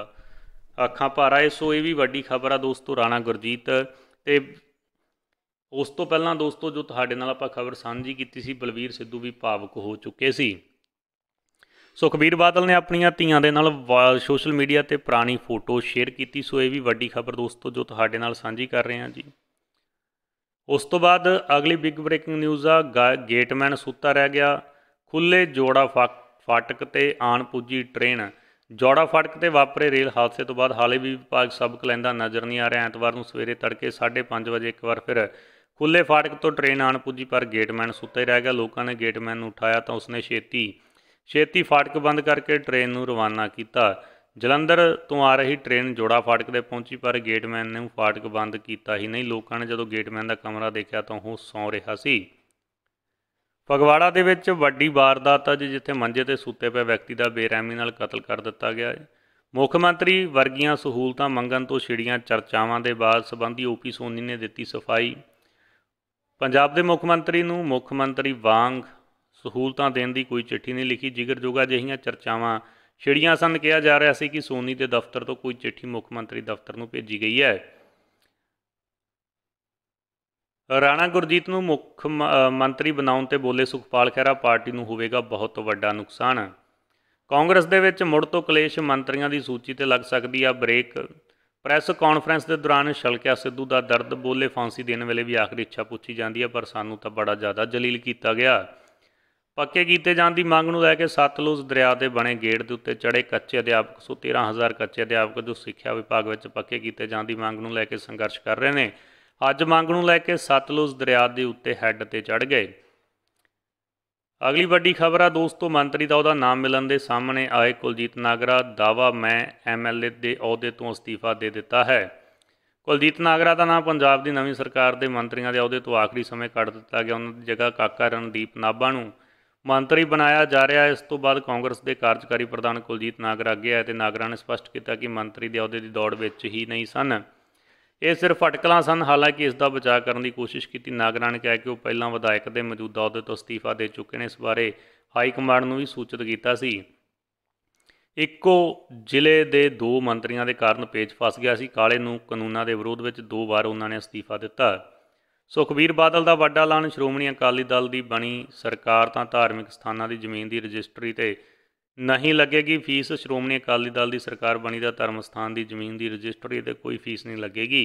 ਅੱਖਾਂ ਭਰ ਇਹ ਸੋ ਇਹ ਵੀ ਵੱਡੀ ਖਬਰ ਆ ਦੋਸਤੋ ਰਾਣਾ ਗੁਰਜੀਤ ਤੇ ਉਸ ਤੋਂ ਪਹਿਲਾਂ ਦੋਸਤੋ ਜੋ ਤੁਹਾਡੇ ਨਾਲ ਆਪਾਂ ਖਬਰ ਸਾਂਝੀ ਕੀਤੀ ਸੀ ਬਲਵੀਰ ਸਿੱਧੂ ਵੀ ਭਾਵਕ ਹੋ ਚੁੱਕੇ ਸੀ ਸੁਖਬੀਰ ਬਾਦਲ ਨੇ ਆਪਣੀਆਂ ਧੀਆਂ ਦੇ ਨਾਲ ਸੋਸ਼ਲ ਮੀਡੀਆ ਤੇ ਪੁਰਾਣੀ ਫੋਟੋ ਸ਼ੇਅਰ ਕੀਤੀ ਸੋ ਇਹ ਵੀ ਵੱਡੀ ਖਬਰ ਦੋਸਤੋ ਜੋ ਤੁਹਾਡੇ ਨਾਲ ਸਾਂਝੀ ਕਰ ਰਹੇ ਹਾਂ ਜੀ ਉਸ ਤੋਂ ਬਾਅਦ ਅਗਲੀ ਬਿਗ ਬ੍ਰੇਕਿੰਗ ਨਿਊਜ਼ ਆ ਗੇਟਮੈਨ ਸੁੱਤਾ ਰਹਿ ਗਿਆ ਖੁੱਲੇ ਜੋੜਾ ਫਾਟਕ ਤੇ ਆਣ ਪੁੱਜੀ ਟ੍ਰੇਨ ਜੋੜਾ ਫਾਟਕ ਤੇ ਵਾਪਰੇ ਰੇਲ ਹਾਦਸੇ ਤੋਂ ਬਾਅਦ ਹਾਲੇ ਵੀ ਵਿਭਾਗ ਸਬਕ ਲੈਂਦਾ ਨਜ਼ਰ ਨਹੀਂ ਆ ਰਿਹਾ ਐਤਵਾਰ ਨੂੰ ਸਵੇਰੇ ਤੜਕੇ 5:30 ਵਜੇ ਇੱਕ ਵਾਰ ਫਿਰ ਖੁੱਲੇ ਫਾਟਕ ਤੋਂ ਟ੍ਰੇਨ ਆਣ ਪੁੱਜੀ ਪਰ ਗੇਟਮੈਨ ਸੁੱਤਾ ਹੀ ਰਹਿ ਗਿਆ ਲੋਕਾਂ ਨੇ ਗੇਟਮੈਨ ਨੂੰ ਉਠਾਇਆ ਤਾਂ ਉਸਨੇ ਛੇਤੀ ਛੇਤੀ ਫਾਟਕ ਬੰਦ ਕਰਕੇ ਟ੍ਰੇਨ ਨੂੰ ਰਵਾਨਾ ਕੀਤਾ ਜਲੰਧਰ ਤੋਂ ਆ ਰਹੀ ਟ੍ਰੇਨ ਜੋੜਾ ਫਾਟਕ ਦੇ ਪਹੁੰਚੀ ਪਰ ਗੇਟਮੈਨ ਨੇ ਫਾਟਕ ਬੰਦ ਕੀਤਾ ਹੀ ਨਹੀਂ ਲੋਕਾਂ ਨੇ ਜਦੋਂ ਗੇਟਮੈਨ ਦਾ ਕਮਰਾ ਦੇਖਿਆ ਤਾਂ ਉਹ ਸੌਂ ਰਿਹਾ ਸੀ ਫਗਵਾੜਾ ਦੇ ਵਿੱਚ ਵੱਡੀ ਵਾਰਦਾਤ ਅੱਜ ਜਿੱਥੇ ਮੰਜੇ ਤੇ ਸੁੱਤੇ ਪਏ ਵਿਅਕਤੀ ਦਾ ਬੇਰਹਿਮੀ ਨਾਲ ਕਤਲ ਕਰ ਦਿੱਤਾ ਗਿਆ ਹੈ ਮੁੱਖ ਮੰਤਰੀ ਵਰਗੀਆਂ ਸਹੂਲਤਾਂ ਮੰਗਣ ਤੋਂ ਛਿੜੀਆਂ ਚਰਚਾਵਾਂ ਦੇ ਬਾਅਦ ਸਬੰਧੀ ਓਪੀ ਸੋਨੀ ਨੇ ਦਿੱਤੀ ਸਫਾਈ ਪੰਜਾਬ ਦੇ ਮੁੱਖ ਮੰਤਰੀ ਨੂੰ ਮੁੱਖ ਮੰਤਰੀ ਵਾਂਗ ਸਹੂਲਤਾਂ ਦੇਣ ਦੀ ਕੋਈ ਚਿੱਠੀ ਨਹੀਂ ਲਿਖੀ ਜਿਗਰ ਜੋਗਾ ਜਿਹੀਆਂ ਚਰਚਾਵਾਂ ਛਿੜੀਆਂ ਸੰਦ ਕਿਹਾ ਜਾ ਰਿਹਾ ਸੀ ਕਿ ਸੋਨੀ ਦੇ ਦਫ਼ਤਰ ਤੋਂ ਕੋਈ ਚਿੱਠੀ ਮੁੱਖ ਮੰਤਰੀ ਦਫ਼ਤਰ ਨੂੰ ਭੇਜੀ ਗਈ ਹੈ ਰਾਣਾ ਗੁਰਜੀਤ ਨੂੰ ਮੁੱਖ ਮੰਤਰੀ ਬਣਾਉਣ ਤੇ ਬੋਲੇ ਸੁਖਪਾਲ ਖਹਿਰਾ ਪਾਰਟੀ ਨੂੰ ਹੋਵੇਗਾ ਬਹੁਤ ਵੱਡਾ ਨੁਕਸਾਨ ਕਾਂਗਰਸ ਦੇ ਵਿੱਚ ਮੁੜ ਤੋਂ ਕਲੇਸ਼ ਮੰਤਰੀਆਂ ਦੀ ਸੂਚੀ ਤੇ ਲੱਗ ਸਕਦੀ ਆ ਬ੍ਰੇਕ ਪ੍ਰੈਸ ਕਾਨਫਰੰਸ ਦੇ ਦੌਰਾਨ ਛਲਕਿਆ ਸਿੱਧੂ ਦਾ ਦਰਦ ਬੋਲੇ ਫਾਂਸੀ ਦੇਣ ਵੇਲੇ ਵੀ ਆਖਰੀ ਇੱਛਾ ਪੁੱਛੀ ਜਾਂਦੀ ਆ ਪਰ ਸਾਨੂੰ ਤਾਂ ਬੜਾ ਜ਼ਿਆਦਾ ਜਲੀਲ ਕੀਤਾ ਗਿਆ ਪੱਕੇ ਕੀਤੇ ਜਾਣ ਦੀ ਮੰਗ ਨੂੰ ਲੈ ਕੇ ਸਤਲੁਜ ਦਰਿਆ ਦੇ ਬਣੇ ਗੇਟ ਦੇ ਉੱਤੇ ਚੜੇ ਕੱਚੇ ਅਧਿਆਪਕ ਸੋ 13000 ਕੱਚੇ ਅਧਿਆਪਕ ਜੋ ਸਿੱਖਿਆ ਵਿਭਾਗ ਵਿੱਚ ਪੱਕੇ ਕੀਤੇ ਜਾਣ ਦੀ ਮੰਗ ਨੂੰ ਲੈ ਕੇ ਸੰਘਰਸ਼ ਕਰ ਰਹੇ ਨੇ ਅੱਜ ਮੰਗ ਨੂੰ ਲੈ ਕੇ ਸਤਲੁਜ ਦਰਿਆ ਦੇ ਉੱਤੇ ਹੈੱਡ ਤੇ ਚੜ ਗਏ ਅਗਲੀ ਵੱਡੀ ਖਬਰ ਆ ਦੋਸਤੋ ਮੰਤਰੀ ਦਾ ਉਹਦਾ ਨਾਮ ਮਿਲਣ ਦੇ ਸਾਹਮਣੇ ਆਏ ਕੁਲਜੀਤ ਨਾਗਰਾ ਦਾਵਾ ਮੈਂ ਐਮਐਲਏ ਦੇ ਅਹੁਦੇ ਤੋਂ ਅਸਤੀਫਾ ਦੇ ਦਿੱਤਾ ਹੈ ਕੁਲਜੀਤ ਨਾਗਰਾ ਦਾ ਨਾਮ ਪੰਜਾਬ ਦੀ ਨਵੀਂ ਸਰਕਾਰ ਦੇ ਮੰਤਰੀਆਂ ਦੇ ਅਹੁਦੇ ਤੋਂ ਆਖਰੀ ਸਮੇਂ ਕੱਢ ਦਿੱਤਾ ਗਿਆ ਉਹਨਾਂ ਦੀ ਜਗ੍ਹਾ ਕਾਕਾ ਰਣਦੀਪ ਨਾਭਾ ਨੂੰ ਮੰਤਰੀ ਬਣਾਇਆ ਜਾ ਰਿਹਾ ਇਸ ਤੋਂ ਬਾਅਦ ਕਾਂਗਰਸ ਦੇ ਕਾਰਜਕਾਰੀ ਪ੍ਰਧਾਨ ਕੁਲਜੀਤ ਨਾਗਰ ਅੱਗੇ ਆਏ ਤੇ ਨਾਗਰਾਂ ਨੇ ਸਪਸ਼ਟ ਕੀਤਾ ਕਿ ਮੰਤਰੀ ਦੇ ਅਹੁਦੇ ਦੀ ਦੌੜ ਵਿੱਚ ਹੀ ਨਹੀਂ ਸਨ ਇਹ ਸਿਰਫ ਅਟਕਲਾਂ ਸਨ ਹਾਲਾਂਕਿ ਇਸ ਦਾ ਬਚਾਅ ਕਰਨ ਦੀ ਕੋਸ਼ਿਸ਼ ਕੀਤੀ ਨਾਗਰਾਂ ਨੇ ਕਿਹਾ ਕਿ ਉਹ ਪਹਿਲਾਂ ਵਿਧਾਇਕ ਦੇ ਮੌਜੂਦਾ ਅਹੁਦੇ ਤੋਂ ਅਸਤੀਫਾ ਦੇ ਚੁੱਕੇ ਨੇ ਇਸ ਬਾਰੇ ਹਾਈ ਕਮਾਂਡ ਨੂੰ ਵੀ ਸੂਚਿਤ ਕੀਤਾ ਸੀ ਇੱਕੋ ਜ਼ਿਲ੍ਹੇ ਦੇ ਦੋ ਮੰਤਰੀਆਂ ਦੇ ਕਾਰਨ ਪੇਚ ਫਸ ਗਿਆ ਸੀ ਕਾਲੇ ਨੂੰ ਕਾਨੂੰਨਾਂ ਦੇ ਵਿਰੋਧ ਵਿੱਚ ਦੋ ਵਾਰ ਉਹਨਾਂ ਨੇ ਅਸਤੀਫਾ ਦਿੱਤਾ ਸੁਖਬੀਰ ਬਾਦਲ ਦਾ ਵੱਡਾ ਐਲਾਨ ਸ਼੍ਰੋਮਣੀ ਅਕਾਲੀ ਦਲ ਦੀ ਬਣੀ ਸਰਕਾਰ ਤਾਂ ਧਾਰਮਿਕ ਸਥਾਨਾਂ ਦੀ ਜ਼ਮੀਨ ਦੀ ਰਜਿਸਟਰੀ ਤੇ ਨਹੀਂ ਲੱਗੇਗੀ ਫੀਸ ਸ਼੍ਰੋਮਣੀ ਅਕਾਲੀ ਦਲ ਦੀ ਸਰਕਾਰ ਬਣੀ ਦਾ ਧਰਮ ਸਥਾਨ ਦੀ ਜ਼ਮੀਨ ਦੀ ਰਜਿਸਟਰੀ ਤੇ ਕੋਈ ਫੀਸ ਨਹੀਂ ਲੱਗੇਗੀ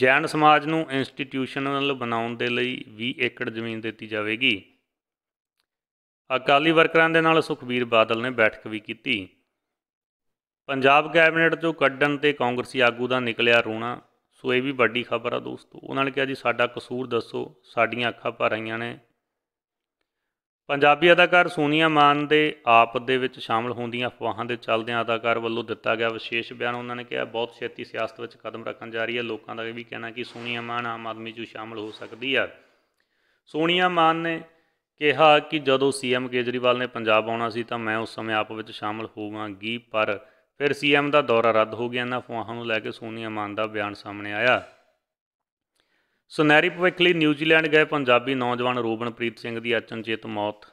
ਜੈਨ ਸਮਾਜ ਨੂੰ ਇੰਸਟੀਟਿਊਸ਼ਨਲ ਬਣਾਉਣ ਦੇ ਲਈ 20 ਏਕੜ ਜ਼ਮੀਨ ਦਿੱਤੀ ਜਾਵੇਗੀ ਅਕਾਲੀ ਵਰਕਰਾਂ ਦੇ ਨਾਲ ਸੁਖਬੀਰ ਬਾਦਲ ਨੇ ਬੈਠਕ ਵੀ ਕੀਤੀ ਪੰਜਾਬ ਕੈਬਨਿਟ ਚੋਂ ਕੱਢਣ ਤੇ ਕਾਂਗਰਸੀ ਆਗੂ ਦਾ ਨਿਕਲਿਆ ਰੋਣਾ ਸੋ ਇਹ ਵੀ ਵੱਡੀ ਖਬਰ ਆ ਦੋਸਤੋ ਉਹਨਾਂ ਨੇ ਕਿਹਾ ਜੀ ਸਾਡਾ ਕਸੂਰ ਦੱਸੋ ਸਾਡੀਆਂ ਅੱਖਾਂ ਭਰ ਆਈਆਂ ਨੇ ਪੰਜਾਬੀ ਅਦਾਕਾਰ ਸੋਨੀਆ ਮਾਨ ਦੇ ਆਪ ਦੇ ਵਿੱਚ ਸ਼ਾਮਲ ਹੋਣ ਦੀਆਂ ਅਫਵਾਹਾਂ ਦੇ ਚੱਲਦਿਆਂ ਅਦਾਕਾਰ ਵੱਲੋਂ ਦਿੱਤਾ ਗਿਆ ਵਿਸ਼ੇਸ਼ ਬਿਆਨ ਉਹਨਾਂ ਨੇ ਕਿਹਾ ਬਹੁਤ ਛੇਤੀ ਸਿਆਸਤ ਵਿੱਚ ਕਦਮ ਰੱਖਣ ਜਾ ਰਹੀ ਹੈ ਲੋਕਾਂ ਦਾ ਇਹ ਵੀ ਕਹਿਣਾ ਕਿ ਸੋਨੀਆ ਮਾਨ ਆਮ ਆਦਮੀ 'ਚ ਸ਼ਾਮਲ ਹੋ ਸਕਦੀ ਆ ਸੋਨੀਆ ਮਾਨ ਨੇ ਕਿਹਾ ਕਿ ਜਦੋਂ ਸੀਐਮ ਕੇਜਰੀਵਾਲ ਨੇ ਪੰਜਾਬ ਆਉਣਾ ਸੀ ਤਾਂ ਮੈਂ ਉਸ ਸਮੇਂ ਆਪ ਵਿੱਚ ਸ਼ਾਮਲ ਹੋਵਾਂਗੀ ਪਰ ਫਿਰ ਸੀਐਮ ਦਾ ਦੌਰਾ ਰੱਦ ਹੋ ਗਿਆ ਨਾ ਫਵਾਹਾਂ ਨੂੰ ਲੈ ਕੇ ਸੋਨੀਆ ਮਾਨ ਦਾ ਬਿਆਨ ਸਾਹਮਣੇ ਆਇਆ ਸੁਨਹਿਰੀ ਭਵਿੱਖ ਲਈ ਨਿਊਜ਼ੀਲੈਂਡ ਗਏ ਪੰਜਾਬੀ ਨੌਜਵਾਨ ਰੋਬਨਪ੍ਰੀਤ ਸਿੰਘ ਦੀ ਅਚਨਚੇਤ ਮੌਤ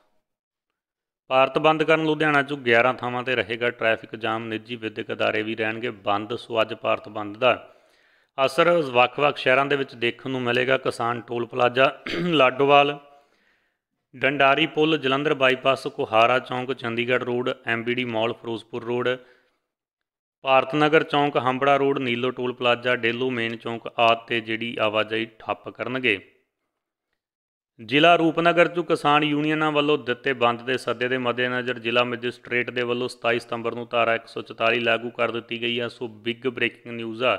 ਭਾਰਤ ਬੰਦ ਕਰਨ ਲੁਧਿਆਣਾ 'ਚ 11 ਥਾਵਾਂ ਤੇ ਰਹੇਗਾ ਟ੍ਰੈਫਿਕ ਜਾਮ ਨਿੱਜੀ ਵਿਦਿਅਕ ادارے ਵੀ ਰਹਿਣਗੇ ਬੰਦ ਸੋ ਅੱਜ ਭਾਰਤ ਬੰਦ ਦਾ ਅਸਰ ਵੱਖ-ਵੱਖ ਸ਼ਹਿਰਾਂ ਦੇ ਵਿੱਚ ਦੇਖਣ ਨੂੰ ਮਿਲੇਗਾ ਕਿਸਾਨ ਟੋਲ ਪਲਾਜ਼ਾ ਲਾਡੋਵਾਲ ਡੰਡਾਰੀ ਪੁਲ ਜਲੰਧਰ ਬਾਈਪਾਸ ਕੋਹਾਰਾ ਚੌਂਕ Chandigarh road MBD mall Ferozepur road Bharat Nagar ਚੌਂਕ Hambran road Neelo toll plaza Delu main ਚੌਂਕ ਆਦਿ ਤੇ ਜਿਹੜੀ ਆਵਾਜਾਈ ਠੱਪ ਕਰਨਗੇ ਜ਼ਿਲ੍ਹਾ ਰੂਪਨਗਰ ਚ ਕਿਸਾਨ ਯੂਨੀਅਨਾਂ ਵੱਲੋਂ ਦਿੱਤੇ ਬੰਦ ਦੇ ਸੱਦੇ ਦੇ ਮੱਦੇਨਜ਼ਰ ਜ਼ਿਲ੍ਹਾ ਮੈਜਿਸਟ੍ਰੇਟ ਦੇ ਵੱਲੋਂ 27 ਸਤੰਬਰ ਨੂੰ ਧਾਰਾ 144 ਲਾਗੂ ਕਰ ਦਿੱਤੀ ਗਈ ਆ ਸੋ ਬਿਗ ਬ੍ਰੇਕਿੰਗ ਨਿਊਜ਼ ਆ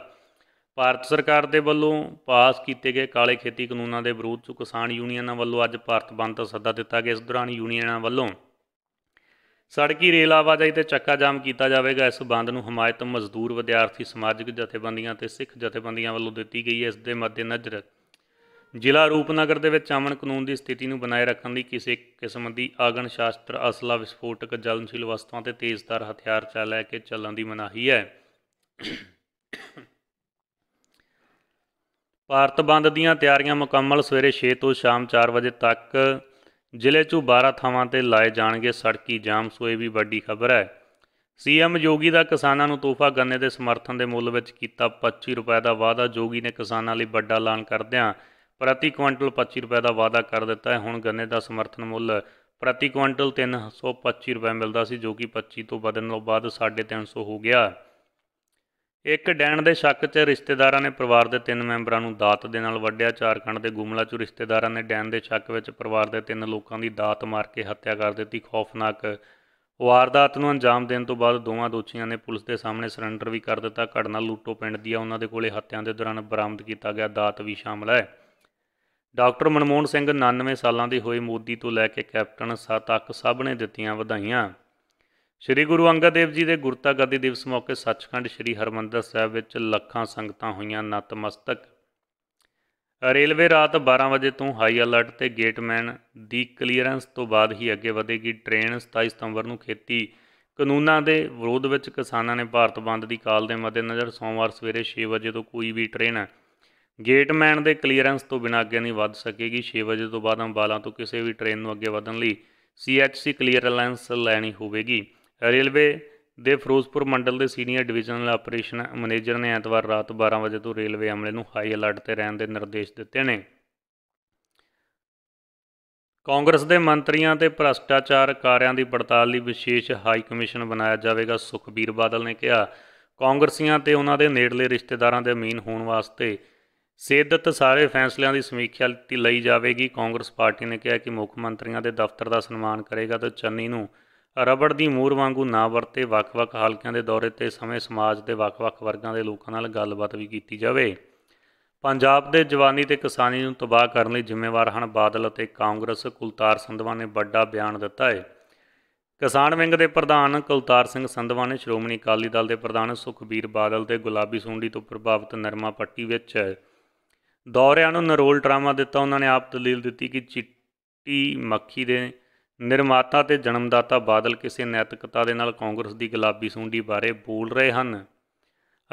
ਭਾਰਤ ਸਰਕਾਰ ਦੇ ਵੱਲੋਂ ਪਾਸ ਕੀਤੇ ਗਏ ਕਾਲੇ ਖੇਤੀ ਕਾਨੂੰਨਾਂ ਦੇ ਵਿਰੋਧ ਚ ਕਿਸਾਨ ਯੂਨੀਅਨਾਂ ਵੱਲੋਂ ਅੱਜ ਭਾਰਤ ਬੰਦ ਦਾ ਸੱਦਾ ਦਿੱਤਾ ਗਿਆ ਇਸ ਦੌਰਾਨ ਯੂਨੀਅਨਾਂ ਵੱਲੋਂ ਸੜਕੀ ਰੇਲ ਆਵਾਜਾਈ ਤੇ ਚੱਕਾ ਜਾਮ ਕੀਤਾ ਜਾਵੇਗਾ ਇਸ ਬੰਦ ਨੂੰ ਹਮਾਇਤ ਮਜ਼ਦੂਰ ਵਿਦਿਆਰਥੀ ਸਮਾਜਿਕ ਜਥੇਬੰਦੀਆਂ ਤੇ ਸਿੱਖ ਜਥੇਬੰਦੀਆਂ ਵੱਲੋਂ ਦਿੱਤੀ ਗਈ ਹੈ ਇਸ ਦੇ ਮੱਦੇ ਨਜ਼ਰ ਜ਼ਿਲ੍ਹਾ ਰੂਪਨਗਰ ਦੇ ਵਿੱਚ ਅਮਨ ਕਾਨੂੰਨ ਦੀ ਸਥਿਤੀ ਨੂੰ ਬਣਾਏ ਰੱਖਣ ਲਈ ਕਿਸੇ ਕਿਸਮ ਦੀ ਆਗਨ ਸ਼ਾਸਤਰ ਅਸਲਾ ਵਿਸਫੋਟਕ ਜਲਨਸ਼ੀਲ ਵਸਤਾਂ ਤੇ ਤੇਜ਼ਧਾਰ ਹਥਿਆਰ ਚਾ ਲੈ ਕੇ ਚੱਲਣ ਦੀ ਮਨਾਹੀ ਹੈ ਭਾਰਤ ਬੰਦ ਦੀਆਂ ਤਿਆਰੀਆਂ ਮੁਕੰਮਲ ਸਵੇਰੇ 6 ਤੋਂ ਸ਼ਾਮ 4 ਵਜੇ ਤੱਕ ਜ਼ਿਲ੍ਹੇ 'ਚੋਂ 12 ਥਾਵਾਂ ਤੇ ਲਾਏ ਜਾਣਗੇ ਸੜਕੀ ਜਾਮ ਸੋਏ ਵੀ ਵੱਡੀ ਖਬਰ ਹੈ ਸੀਐਮ ਜੋਗੀ ਦਾ ਕਿਸਾਨਾਂ ਨੂੰ ਤੋਹਫਾ ਗੰਨੇ ਦੇ ਸਮਰਥਨ ਦੇ ਮੁੱਲ ਵਿੱਚ ਕੀਤਾ 25 ਰੁਪਏ ਦਾ ਵਾਅਦਾ ਜੋਗੀ ਨੇ ਕਿਸਾਨਾਂ ਲਈ ਵੱਡਾ ਐਲਾਨ ਕਰਦਿਆਂ ਪ੍ਰਤੀ ਕੁਇੰਟਲ 25 ਰੁਪਏ ਦਾ ਵਾਅਦਾ ਕਰ ਦਿੱਤਾ ਹੈ ਹੁਣ ਗੰਨੇ ਦਾ ਸਮਰਥਨ ਮੁੱਲ ਪ੍ਰਤੀ ਕੁਇੰਟਲ 325 ਰੁਪਏ ਮਿਲਦਾ ਸੀ ਜੋ ਕਿ 25 ਤੋਂ ਵਧਣ ਤੋਂ ਬਾਅਦ 350 ਹੋ ਗਿਆ ਇੱਕ ਡੈਣ ਦੇ ਸ਼ੱਕ 'ਚ ਰਿਸ਼ਤੇਦਾਰਾਂ ਨੇ ਪਰਿਵਾਰ ਦੇ ਤਿੰਨ ਮੈਂਬਰਾਂ ਨੂੰ ਦਾਤ ਦੇ ਨਾਲ ਵੱਢਿਆ ਚਾਰਖੰਡ ਦੇ ਗੁਮਲਾ 'ਚ ਰਿਸ਼ਤੇਦਾਰਾਂ ਨੇ ਡੈਣ ਦੇ ਸ਼ੱਕ ਵਿੱਚ ਪਰਿਵਾਰ ਦੇ ਤਿੰਨ ਲੋਕਾਂ ਦੀ ਦਾਤ ਮਾਰ ਕੇ ਹੱਤਿਆ ਕਰ ਦਿੱਤੀ ਖੌਫਨਾਕ ਵਾਰਦਾਤ ਨੂੰ ਅੰਜਾਮ ਦੇਣ ਤੋਂ ਬਾਅਦ ਦੋਵਾਂ ਦੋਚੀਆਂ ਨੇ ਪੁਲਿਸ ਦੇ ਸਾਹਮਣੇ ਸਰੈਂਡਰ ਵੀ ਕਰ ਦਿੱਤਾ ਘਟਨਾ ਲੂਟੋ ਪਿੰਡ ਦੀ ਆ ਉਹਨਾਂ ਦੇ ਕੋਲੇ ਹੱਤਿਆ ਦੇ ਦੌਰਾਨ ਬਰਾਮਦ ਕੀਤਾ ਗਿਆ ਦਾਤ ਵੀ ਸ਼ਾਮਲ ਹੈ ਡਾਕਟਰ ਮਨਮੋਹਨ ਸਿੰਘ 99 ਸਾਲਾਂ ਦੇ ਹੋਏ ਮੋਦੀ ਤੋਂ ਲੈ ਕੇ ਕੈਪਟਨ ਸਾਹ ਤੱਕ ਸਭ ਨੇ ਦਿੱਤੀਆਂ ਵਧਾਈਆਂ ਸ੍ਰੀ ਗੁਰੂ ਅੰਗਦ ਦੇਵ ਜੀ ਦੇ ਗੁਰਤਾ ਗੱਦੀ ਦਿਵਸ ਮੌਕੇ ਸੱਚਖੰਡ ਸ੍ਰੀ ਹਰਮੰਦਰ ਸਾਹਿਬ ਵਿੱਚ ਲੱਖਾਂ ਸੰਗਤਾਂ ਹੋਈਆਂ ਨਤਮਸਤਕ ਰੇਲਵੇ ਰਾਤ 12 ਵਜੇ ਤੋਂ ਹਾਈ ਅਲਰਟ ਤੇ ਗੇਟਮੈਨ ਦੀ ਕਲੀਅਰੈਂਸ ਤੋਂ ਬਾਅਦ ਹੀ ਅੱਗੇ ਵਧੇਗੀ ਟ੍ਰੇਨ 27 ਸਤੰਬਰ ਨੂੰ ਖੇਤੀ ਕਾਨੂੰਨਾਂ ਦੇ ਵਿਰੋਧ ਵਿੱਚ ਕਿਸਾਨਾਂ ਨੇ ਭਾਰਤ ਬੰਦ ਦੀ ਕਾਲ ਦੇ ਮੱਦੇਨਜ਼ਰ ਸੋਮਵਾਰ ਸਵੇਰੇ 6 ਵਜੇ ਤੋਂ ਕੋਈ ਵੀ ਟ੍ਰੇਨ ਗੇਟਮੈਨ ਦੇ ਕਲੀਅਰੈਂਸ ਤੋਂ ਬਿਨਾਂ ਅੱਗੇ ਨਹੀਂ ਵੱਧ ਸਕੇਗੀ 6 ਵਜੇ ਤੋਂ ਬਾਅਦ ਅੰਬਾਲਾ ਤੋਂ ਕਿਸੇ ਵੀ ਟ੍ਰੇਨ ਨੂੰ ਅੱਗੇ ਵਧਣ ਲਈ ਸੀਐਚਸੀ ਕਲੀਅਰੈਂਸ ਲੈਣੀ ਹੋਵੇਗੀ ਰੇਲਵੇ ਦੇ ਫਿਰੋਜ਼ਪੁਰ ਮੰਡਲ ਦੇ ਸੀਨੀਅਰ ਡਿਵੀਜ਼ਨਲ ਆਪਰੇਸ਼ਨ ਮੈਨੇਜਰ ਨੇ ਐਤਵਾਰ ਰਾਤ 12 ਵਜੇ ਤੋਂ ਰੇਲਵੇ ਅਮਲੇ ਨੂੰ ਹਾਈ ਅਲਰਟ ਤੇ ਰਹਿਣ ਦੇ ਨਿਰਦੇਸ਼ ਦਿੱਤੇ ਨੇ ਕਾਂਗਰਸ ਦੇ ਮੰਤਰੀਆਂ ਤੇ ਭ੍ਰਸ਼ਟਾਚਾਰ ਕਾਰਿਆਂ ਦੀ ਪੜਤਾਲ ਲਈ ਵਿਸ਼ੇਸ਼ ਹਾਈ ਕਮਿਸ਼ਨ ਬਣਾਇਆ ਜਾਵੇਗਾ ਸੁਖਬੀਰ ਬਾਦਲ ਨੇ ਕਿਹਾ ਕਾਂਗਰਸੀਆਂ ਤੇ ਉਹਨਾਂ ਦੇ ਨੇੜਲੇ ਰਿਸ਼ਤੇਦਾਰਾਂ ਦੇ ਅਮੀਨ ਹੋਣ ਵਾਸਤੇ ਸਿੱਧਤ ਸਾਰੇ ਫੈਸਲਿਆਂ ਦੀ ਸਮੀਖਿਆ ਲਈ ਜਾਵੇਗੀ ਕਾਂਗਰਸ ਪਾਰਟੀ ਨੇ ਕਿਹਾ ਕਿ ਮੁੱਖ ਮੰਤਰੀਆਂ ਦੇ ਦਫ਼ਤਰ ਦਾ ਸਨਮਾਨ ਕਰੇਗਾ ਤੇ ਚੰਨੀ ਨੂੰ ਰਬੜ ਦੀ ਮੂਰ ਵਾਂਗੂ ਨਾ ਵਰਤੇ ਵੱਖ-ਵੱਖ ਹਲਕਿਆਂ ਦੇ ਦੌਰੇ ਤੇ ਸਮੇਂ ਸਮਾਜ ਦੇ ਵੱਖ-ਵੱਖ ਵਰਗਾਂ ਦੇ ਲੋਕਾਂ ਨਾਲ ਗੱਲਬਾਤ ਵੀ ਕੀਤੀ ਜਾਵੇ ਪੰਜਾਬ ਦੇ ਜਵਾਨੀ ਤੇ ਕਿਸਾਨੀ ਨੂੰ ਤਬਾਹ ਕਰਨ ਲਈ ਜ਼ਿੰਮੇਵਾਰ ਹਨ ਬਾਦਲ ਅਤੇ ਕਾਂਗਰਸ ਕੁਲਤਾਰ ਸੰਧਵਾ ਨੇ ਵੱਡਾ ਬਿਆਨ ਦਿੱਤਾ ਹੈ ਕਿਸਾਨ ਵਿੰਗ ਦੇ ਪ੍ਰਧਾਨ ਕੁਲਤਾਰ ਸਿੰਘ ਸੰਧਵਾ ਨੇ ਸ਼੍ਰੋਮਣੀ ਅਕਾਲੀ ਦਲ ਦੇ ਪ੍ਰਧਾਨ ਸੁਖਬੀਰ ਬਾਦਲ ਤੇ ਗੁਲਾਬੀ ਸੁੰਡੀ ਤੋਂ ਪ੍ਰਭਾਵਿਤ ਨਰਮਾ ਪੱਟੀ ਵਿੱਚ ਦੌਰਿਆਂ ਨੂੰ ਨਰੋਲ ਡਰਾਮਾ ਦਿੱਤਾ ਉਹਨਾਂ ਨੇ ਆਪ ਦਲੀਲ ਦਿੱਤੀ ਕਿ ਚਿੱਟੀ ਮੱਖੀ ਦੇ ਨਿਰਮਾਤਾ ਤੇ ਜਨਮਦਾਤਾ ਬਾਦਲ ਕਿਸੇ ਨੈਤਿਕਤਾ ਦੇ ਨਾਲ ਕਾਂਗਰਸ ਦੀ ਗੁਲਾਬੀ ਸੁੰਡੀ ਬਾਰੇ ਬੋਲ ਰਹੇ ਹਨ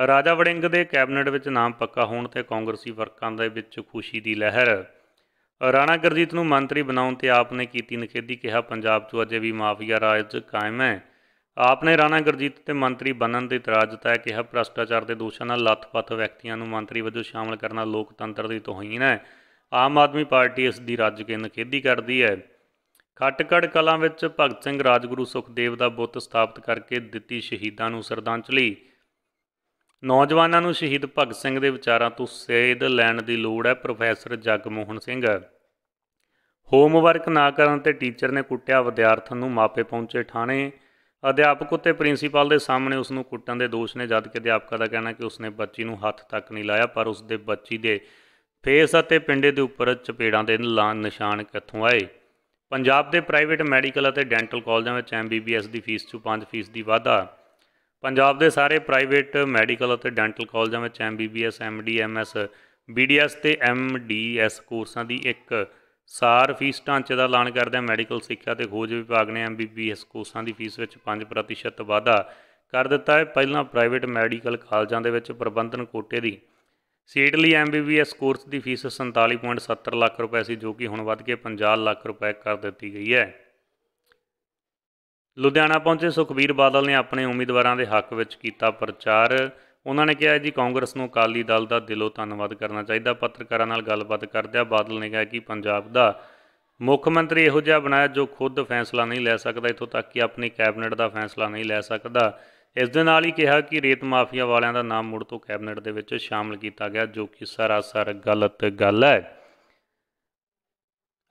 ਰਾਜਾ ਵੜਿੰਗ ਦੇ ਕੈਬਨਿਟ ਵਿੱਚ ਨਾਮ ਪੱਕਾ ਹੋਣ ਤੇ ਕਾਂਗਰਸੀ ਵਰਕਰਾਂ ਦੇ ਵਿੱਚ ਖੁਸ਼ੀ ਦੀ ਲਹਿਰ ਰਾਣਾ ਗਰਜੀਤ ਨੂੰ ਮੰਤਰੀ ਬਣਾਉਣ ਤੇ ਆਪ ਨੇ ਕੀਤੀ ਨਖੇਦੀ ਕਿਹਾ ਪੰਜਾਬ 'ਚ ਅਜੇ ਵੀ ਮਾਫੀਆ ਰਾਜ ਕਾਇਮ ਹੈ ਆਪ ਨੇ ਰਾਣਾ ਗਰਜੀਤ ਤੇ ਮੰਤਰੀ ਬਣਨ ਦੇ ਇਤਰਾਜ਼ ਤਾਇ ਕਿਹਾ ਭ੍ਰਸ਼ਟਾਚਾਰ ਦੇ ਦੋਸ਼ਾਂ ਨਾਲ ਲੱਤਪੱਤ ਵਿਅਕਤੀਆਂ ਨੂੰ ਮੰਤਰੀ ਵਜੋਂ ਸ਼ਾਮਲ ਕਰਨਾ ਲੋਕਤੰਤਰ ਦੀ ਤੋਹੀਨ ਹੈ ਆਮ ਆਦਮੀ ਪਾਰਟੀ ਇਸ ਦੀ ਰੱਜ ਕੇ ਨਖੇਦੀ ਕਰਦੀ ਹੈ ਖਟਕੜ ਕਲਾਂ ਵਿੱਚ ਭਗਤ ਸਿੰਘ ਰਾਜਗੁਰੂ ਸੁਖਦੇਵ ਦਾ ਬੁੱਤ ਸਥਾਪਿਤ ਕਰਕੇ ਦਿੱਤੀ ਸ਼ਹੀਦਾਂ ਨੂੰ ਸ਼ਰਧਾਂਜਲੀ ਨੌਜਵਾਨਾਂ ਨੂੰ ਸ਼ਹੀਦ ਭਗਤ ਸਿੰਘ ਦੇ ਵਿਚਾਰਾਂ ਤੋਂ ਸੇਧ ਲੈਣ ਦੀ ਲੋੜ ਹੈ ਪ੍ਰੋਫੈਸਰ ਜਗਮੋਹਨ ਸਿੰਘ ਹੋਮਵਰਕ ਨਾ ਕਰਨ ਤੇ ਟੀਚਰ ਨੇ ਕੁੱਟਿਆ ਵਿਦਿਆਰਥਣ ਨੂੰ ਮਾਪੇ ਪਹੁੰਚੇ ਥਾਣੇ ਅਧਿਆਪਕ ਉਤੇ ਪ੍ਰਿੰਸੀਪਲ ਦੇ ਸਾਹਮਣੇ ਉਸ ਨੂੰ ਕੁੱਟਣ ਦੇ ਦੋਸ਼ ਨੇ ਜਦ ਕਿ ਅਧਿਆਪਕਾ ਦਾ ਕਹਿਣਾ ਕਿ ਉਸਨੇ ਬੱਚੀ ਨੂੰ ਹੱਥ ਤੱਕ ਨਹੀਂ ਲਾਇਆ ਪਰ ਉਸ ਦੇ ਬੱਚੀ ਦੇ ਫੇਸ ਅਤੇ ਪਿੰਡੇ ਦੇ ਉੱਪਰ ਚਪੇੜਾਂ ਦੇ ਨਿਸ਼ਾਨ ਕਿੱਥੋਂ ਆਏ ਪੰਜਾਬ ਦੇ ਪ੍ਰਾਈਵੇਟ ਮੈਡੀਕਲ ਅਤੇ ਡੈਂਟਲ ਕਾਲਜਾਂ ਵਿੱਚ ਐਮਬੀਬੀਐਸ ਦੀ ਫੀਸ 'ਚ 5% ਦੀ ਵਾਧਾ ਪੰਜਾਬ ਦੇ ਸਾਰੇ ਪ੍ਰਾਈਵੇਟ ਮੈਡੀਕਲ ਅਤੇ ਡੈਂਟਲ ਕਾਲਜਾਂ ਵਿੱਚ ਐਮਬੀਬੀਐਸ ਐਮਡੀਐਮਐਸ ਬੀਡੀਐਸ ਤੇ ਐਮਡੀਐਸ ਕੋਰਸਾਂ ਦੀ ਇੱਕ ਸਾਰ ਫੀਸ ਢਾਂਚੇ ਦਾ ਐਲਾਨ ਕਰਦਿਆਂ ਮੈਡੀਕਲ ਸਿੱਖਿਆ ਤੇ ਖੋਜ ਵਿਭਾਗ ਨੇ ਐਮਬੀਬੀਐਸ ਕੋਰਸਾਂ ਦੀ ਫੀਸ ਵਿੱਚ 5% ਵਾਧਾ ਕਰ ਦਿੱਤਾ ਹੈ ਪਹਿਲਾਂ ਪ੍ਰਾਈਵੇਟ ਮੈਡੀਕਲ ਕਾਲਜਾਂ ਦੇ ਵਿੱਚ ਪ੍ਰਬੰਧਨ ਕੋਟੇ ਦੀ ਸੀਟ ਲਈ ਐਮਬੀਬੀਐਸ ਕੋਰਸ ਦੀ ਫੀਸ 47.70 ਲੱਖ ਰੁਪਏ ਸੀ ਜੋ ਕਿ ਹੁਣ ਵੱਧ ਕੇ 50 ਲੱਖ ਰੁਪਏ ਕਰ ਦਿੱਤੀ ਗਈ ਹੈ ਲੁਧਿਆਣਾ ਪਹੁੰਚੇ ਸੁਖਬੀਰ ਬਾਦਲ ਨੇ ਆਪਣੇ ਉਮੀਦਵਾਰਾਂ ਦੇ ਹੱਕ ਵਿੱਚ ਕੀਤਾ ਪ੍ਰਚਾਰ ਉਹਨਾਂ ਨੇ ਕਿਹਾ ਜੀ ਕਾਂਗਰਸ ਨੂੰ ਅਕਾਲੀ ਦਲ ਦਾ ਦਿਲੋਂ ਧੰਨਵਾਦ ਕਰਨਾ ਚਾਹੀਦਾ ਪੱਤਰਕਾਰਾਂ ਨਾਲ ਗੱਲਬਾਤ ਕਰਦਿਆਂ ਬਾਦਲ ਨੇ ਕਿਹਾ ਕਿ ਪੰਜਾਬ ਦਾ ਮੁੱਖ ਮੰਤਰੀ ਇਹੋ ਜਿਹਾ ਬਣਾਇਆ ਜੋ ਖੁਦ ਫੈਸਲਾ ਨਹੀਂ ਲੈ ਸਕਦਾ ਇਥੋਂ ਤੱਕ ਕਿ ਆਪਣੀ ਕੈਬਨਿਟ ਦਾ ਫੈਸਲਾ ਨਹੀਂ ਲੈ ਸਕਦਾ ਇਸ ਦੇ ਨਾਲ ਹੀ ਕਿਹਾ ਕਿ ਰੇਤ ਮਾਫੀਆ ਵਾਲਿਆਂ ਦਾ ਨਾਮ ਮੁੜ ਤੋਂ ਕੈਬਨਿਟ ਦੇ ਵਿੱਚ ਸ਼ਾਮਲ ਕੀਤਾ ਗਿਆ ਜੋ ਕਿ ਸਰਾਸਰ ਗਲਤ ਗੱਲ ਹੈ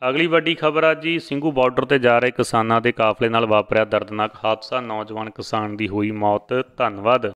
ਅਗਲੀ ਵੱਡੀ ਖਬਰ ਆ ਜੀ ਸਿੰਘੂ ਬਾਰਡਰ ਤੇ ਜਾ ਰਹੇ ਕਿਸਾਨਾਂ ਦੇ ਕਾਫਲੇ ਨਾਲ ਵਾਪਰਿਆ ਦਰਦਨਾਕ ਹਾਦਸਾ ਨੌਜਵਾਨ ਕਿਸਾਨ ਦੀ ਹੋਈ ਮੌਤ ਧੰਨਵਾਦ